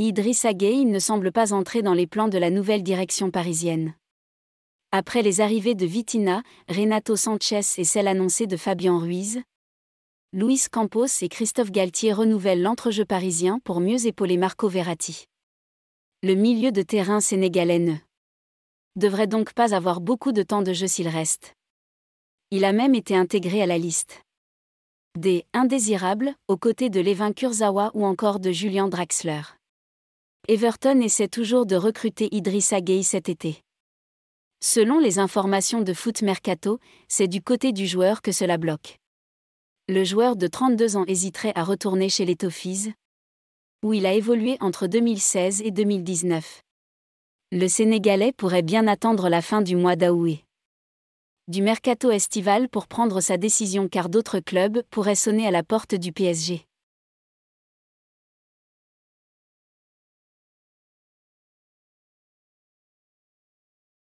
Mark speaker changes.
Speaker 1: Idrissa Gueye ne semble pas entrer dans les plans de la nouvelle direction parisienne. Après les arrivées de Vitina, Renato Sanchez et celle annoncée de Fabien Ruiz, Luis Campos et Christophe Galtier renouvellent l'entrejeu parisien pour mieux épauler Marco Verratti. Le milieu de terrain sénégalais ne devrait donc pas avoir beaucoup de temps de jeu s'il reste. Il a même été intégré à la liste des indésirables aux côtés de Lévin Kurzawa ou encore de Julian Draxler. Everton essaie toujours de recruter Idrissa Gueye cet été. Selon les informations de Foot Mercato, c'est du côté du joueur que cela bloque. Le joueur de 32 ans hésiterait à retourner chez les Toffees, où il a évolué entre 2016 et 2019. Le Sénégalais pourrait bien attendre la fin du mois d'août. Du mercato estival pour prendre sa décision car d'autres clubs pourraient sonner à la porte du PSG.